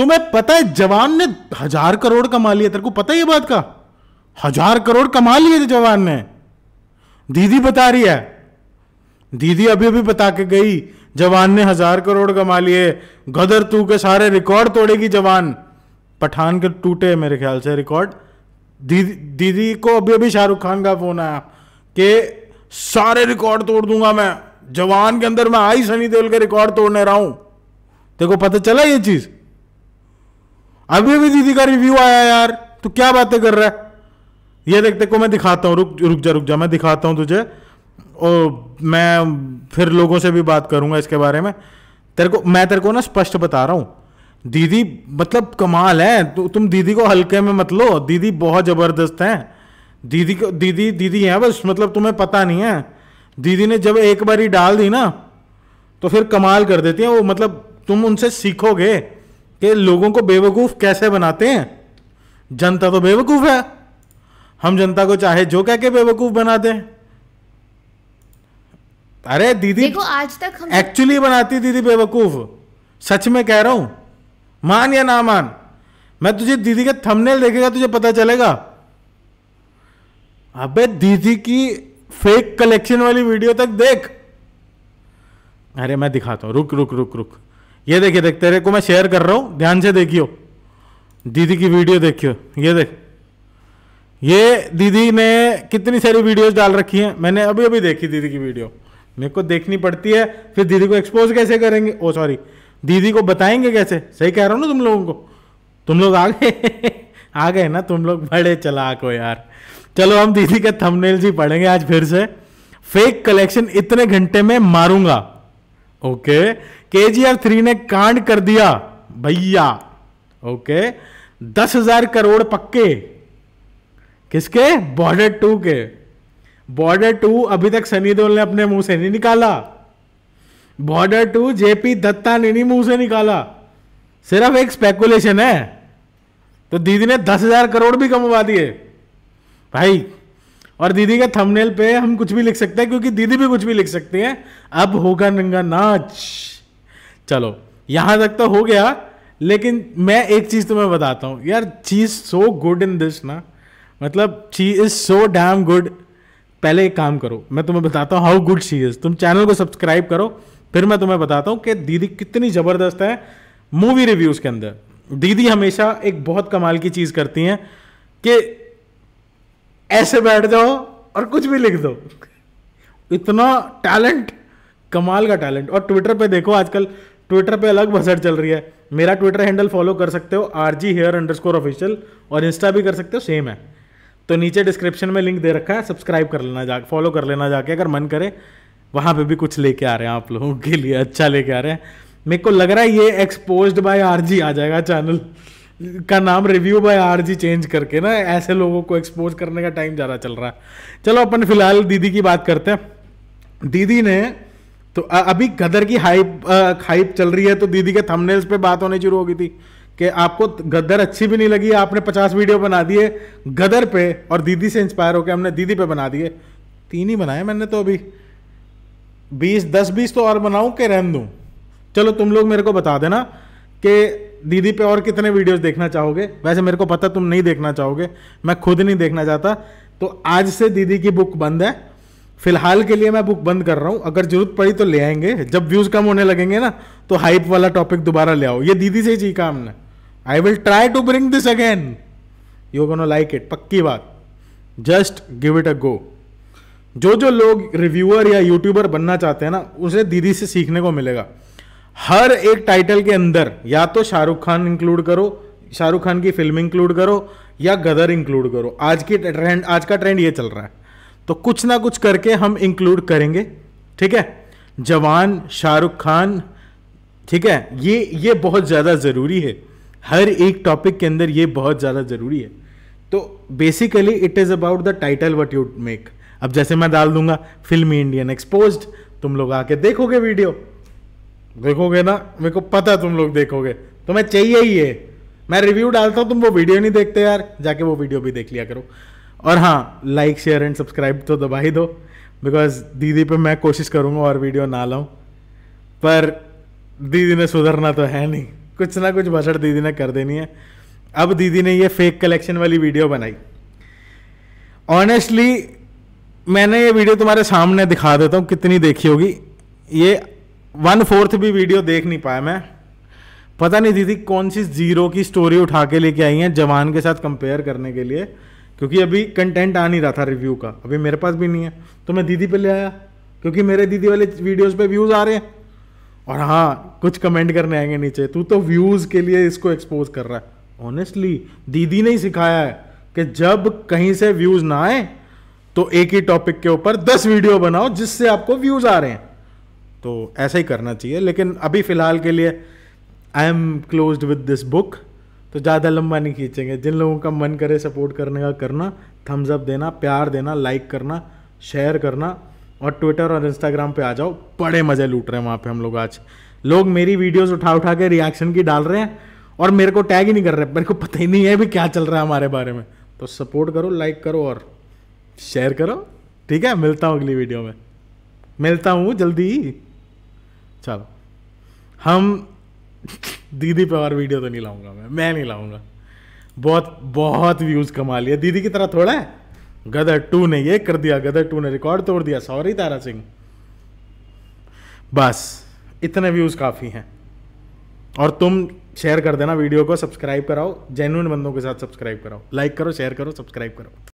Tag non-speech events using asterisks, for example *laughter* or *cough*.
तुम्हें पता है जवान ने हजार करोड़ कमा लिया तेरे को पता है ये बात का हजार करोड़ कमा लिए थे जवान ने दीदी बता रही है दीदी अभी अभी बता के गई जवान ने हजार करोड़ कमा लिए गदर तू के सारे रिकॉर्ड तोड़ेगी जवान पठान के टूटे मेरे ख्याल से रिकॉर्ड दीदी दीदी को अभी अभी शाहरुख खान का फोन आया कि सारे रिकॉर्ड तोड़ दूंगा मैं जवान के अंदर मैं आई सनी देओल के रिकॉर्ड तोड़ने रहा हूं तेरे को पता चला ये चीज़ अभी अभी दीदी का रिव्यू आया यार तू क्या बातें कर रहा है ये देखते को मैं दिखाता हूँ रुक रुक जा रुक जा मैं दिखाता हूँ तुझे और मैं फिर लोगों से भी बात करूंगा इसके बारे में तेरे को मैं तेरे को ना स्पष्ट बता रहा हूँ दीदी मतलब कमाल है तु, तुम दीदी को हल्के में मत लो दीदी बहुत ज़बरदस्त हैं दीदी को दीदी दीदी हैं बस मतलब तुम्हें पता नहीं है दीदी ने जब एक बारी डाल दी ना तो फिर कमाल कर देती हैं वो मतलब तुम उनसे सीखोगे कि लोगों को बेवकूफ़ कैसे बनाते हैं जनता तो बेवकूफ़ है हम जनता को चाहे जो कह के बेवकूफ़ बना दें अरे दीदी देखो आज तक हम एक्चुअली बनाती दीदी बेवकूफ़ सच में कह रहा हूं मान या ना मान मैं तुझे दीदी का थंबनेल देखेगा तुझे पता चलेगा अबे दीदी की फेक कलेक्शन वाली वीडियो तक देख अरे मैं दिखाता रुक रुक रुक रुक रुक ये देखिए देख तेरे को मैं शेयर कर रहा हूँ ध्यान से देखियो दीदी की वीडियो देखियो ये देख ये दीदी ने कितनी सारी वीडियोस डाल रखी हैं मैंने अभी अभी देखी दीदी की वीडियो मेरे को देखनी पड़ती है फिर दीदी को एक्सपोज कैसे करेंगे ओ सॉरी दीदी को बताएंगे कैसे सही कह रहा हूँ ना तुम लोगों को तुम लोग आ गए *laughs* आ गए ना तुम लोग बड़े चलाक हो यार चलो हम दीदी के थमनेल जी पढ़ेंगे आज फिर से फेक कलेक्शन इतने घंटे में मारूंगा ओके के जी आर थ्री ने कांड कर दिया भैया ओके दस हजार करोड़ पक्के किसके बॉर्डर टू के बॉर्डर टू अभी तक सनी देओल ने अपने मुंह से नहीं निकाला बॉर्डर टू जेपी दत्ता ने नहीं मुंह से निकाला सिर्फ एक स्पेकुलेशन है तो दीदी ने दस हजार करोड़ भी कमवा दिए भाई और दीदी के थंबनेल पे हम कुछ भी लिख सकते हैं क्योंकि दीदी भी कुछ भी लिख सकती हैं अब होगा नंगा नाच चलो यहां तक तो हो गया लेकिन मैं एक चीज़ तुम्हें बताता हूँ यार चीज is so good in this ना मतलब she is so damn good पहले एक काम करो मैं तुम्हें बताता हूँ हाउ गुड शी इज़ तुम चैनल को सब्सक्राइब करो फिर मैं तुम्हें बताता हूँ कि दीदी कितनी ज़बरदस्त है मूवी रिव्यूज़ के अंदर दीदी हमेशा एक बहुत कमाल की चीज़ करती हैं कि ऐसे बैठ जाओ और कुछ भी लिख दो इतना टैलेंट कमाल का टैलेंट और ट्विटर पे देखो आजकल ट्विटर पे अलग भसड़ चल रही है मेरा ट्विटर हैंडल फॉलो कर सकते हो आर जी हेयर अंडर स्कोर ऑफिशियल और इंस्टा भी कर सकते हो सेम है तो नीचे डिस्क्रिप्शन में लिंक दे रखा है सब्सक्राइब कर लेना जा फॉलो कर लेना जाके अगर मन करे वहाँ पे भी कुछ लेके आ रहे हैं आप लोगों के लिए अच्छा लेके आ रहे हैं मेरे को लग रहा है ये एक्सपोज बाय आर जी आ जाएगा चैनल का नाम review by R G change करके ना ऐसे लोगों को एक्सपोज करने का टाइम ज़्यादा चल रहा है चलो अपन फिलहाल दीदी की बात करते हैं दीदी ने तो अभी गदर की हाइप हाइप चल रही है तो दीदी के थंबनेल्स पे बात होनी शुरू हो गई थी कि आपको गदर अच्छी भी नहीं लगी आपने पचास वीडियो बना दिए गदर पे और दीदी से इंस्पायर होकर हमने दीदी पे बना दिए तीन ही बनाए मैंने तो अभी बीस दस बीस तो और बनाऊँ के रहन दूँ चलो तुम लोग मेरे को बता देना कि दीदी पे और कितने वीडियोस देखना चाहोगे वैसे मेरे को पता तुम नहीं देखना चाहोगे मैं खुद नहीं देखना चाहता तो आज से दीदी की बुक बंद है फिलहाल के लिए मैं बुक बंद कर रहा हूँ अगर जरूरत पड़ी तो ले आएंगे जब व्यूज कम होने लगेंगे ना तो हाइप वाला टॉपिक दोबारा ले आओ ये दीदी से ही सीखा हमने I will try to bring this again you know like it पक्की बात just give it a go जो जो लोग रिव्यूअर या यूट्यूबर बनना चाहते हैं ना उसे दीदी से सीखने को मिलेगा हर एक टाइटल के अंदर या तो शाहरुख खान इंक्लूड करो शाहरुख खान की फिल्म इंक्लूड करो या गदर इंक्लूड करो आज की ट्रेंड आज का ट्रेंड ये चल रहा है तो कुछ ना कुछ करके हम इंक्लूड करेंगे ठीक है जवान शाहरुख खान ठीक है ये ये बहुत ज़्यादा ज़रूरी है हर एक टॉपिक के अंदर ये बहुत ज़्यादा ज़रूरी है तो basically it is about the title what you make अब जैसे मैं डाल दूंगा फिल्मी इंडियन एक्सपोज तुम लोग आके देखोगे वीडियो देखोगे ना मेरे को पता तुम लोग देखोगे तो मैं चाहिए ही है मैं रिव्यू डालता हूँ तुम वो वीडियो नहीं देखते यार जाके वो वीडियो भी देख लिया करो और हाँ लाइक शेयर एंड सब्सक्राइब तो दबा ही दो बिकॉज दीदी पे मैं कोशिश करूँगा और वीडियो ना लाऊँ पर दीदी ने सुधरना तो है नहीं कुछ ना कुछ भसड़ दीदी ने कर देनी है अब दीदी ने ये फेक कलेक्शन वाली वीडियो बनाई ऑनेस्टली मैंने ये वीडियो तुम्हारे सामने दिखा देता हूँ कितनी देखी होगी ये वन फोर्थ भी वीडियो देख नहीं पाया मैं पता नहीं दीदी कौन सी जीरो की स्टोरी उठा के लेके आई हैं जवान के साथ कंपेयर करने के लिए क्योंकि अभी कंटेंट आ नहीं रहा था रिव्यू का अभी मेरे पास भी नहीं है तो मैं दीदी पे ले आया क्योंकि मेरे दीदी वाले वीडियोस पे व्यूज़ आ रहे हैं और हाँ कुछ कमेंट करने आएंगे नीचे तू तो व्यूज़ के लिए इसको एक्सपोज कर रहा है ऑनेस्टली दीदी ने ही सिखाया है कि जब कहीं से व्यूज़ ना आए तो एक ही टॉपिक के ऊपर दस वीडियो बनाओ जिससे आपको व्यूज़ आ रहे हैं तो ऐसा ही करना चाहिए लेकिन अभी फ़िलहाल के लिए I am close with this book तो ज़्यादा लंबा नहीं खींचेंगे जिन लोगों का मन करे सपोर्ट करने का करना थम्स अप देना प्यार देना लाइक करना शेयर करना और ट्विटर और इंस्टाग्राम पे आ जाओ बड़े मज़े लूट रहे हैं वहाँ पे हम लोग आज लोग मेरी वीडियोस उठा उठा के रिएक्शन की डाल रहे हैं और मेरे को टैग ही नहीं कर रहे मेरे को पता ही नहीं है भी क्या चल रहा है हमारे बारे में तो सपोर्ट करो लाइक करो और शेयर करो ठीक है मिलता हूँ अगली वीडियो में मिलता हूँ जल्दी चलो हम दीदी पे और वीडियो तो नहीं लाऊंगा मैं मैं नहीं लाऊंगा बहुत बहुत व्यूज़ कमा लिया दीदी की तरह थोड़ा है गदर टू ने ये कर दिया गदर टू ने रिकॉर्ड तोड़ दिया सॉरी तारा सिंह बस इतने व्यूज़ काफ़ी हैं और तुम शेयर कर देना वीडियो को सब्सक्राइब कराओ जेन्यून बंदों के साथ सब्सक्राइब कराओ लाइक करो शेयर करो सब्सक्राइब करो